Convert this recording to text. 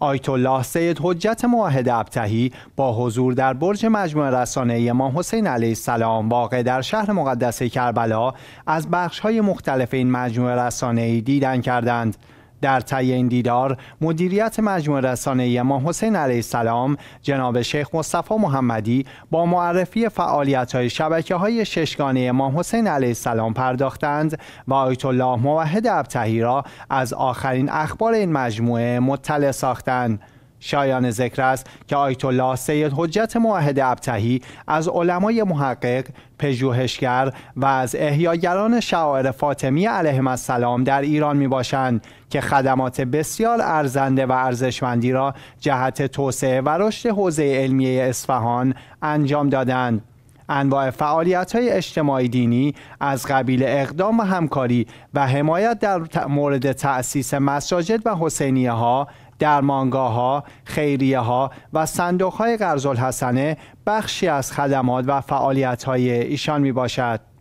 آیت الله سید حجت معاهد ابتهی با حضور در برج مجموع رسانه امام حسین علیه السلام واقع در شهر مقدس کربلا از بخش های مختلف این مجموع رسانه ای دیدن کردند در طی این دیدار مدیریت مجموعه رسانه ما حسین علیه السلام جناب شیخ مصطفی محمدی با معرفی فعالیت های شبکه های ششگانه ما حسین علیه السلام پرداختند و آیت الله موحد ابتهی را از آخرین اخبار این مجموعه مطلع ساختند شایان ذکر است که آیت الله سید حجت معاهد ابتهی از علمای محقق پژوهشگر و از احیاگران شعائر فاطمی علیهم السلام در ایران می باشند که خدمات بسیار ارزنده و ارزشمندی را جهت توسعه و رشد حوزه علمیه اصفهان انجام دادند. انواع فعالیت های اجتماعی دینی از قبیل اقدام و همکاری و حمایت در مورد تأسیس مساجد و حسینیه ها درمانگاه ها، خیریه ها و صندوق های بخشی از خدمات و فعالیت های ایشان می باشد.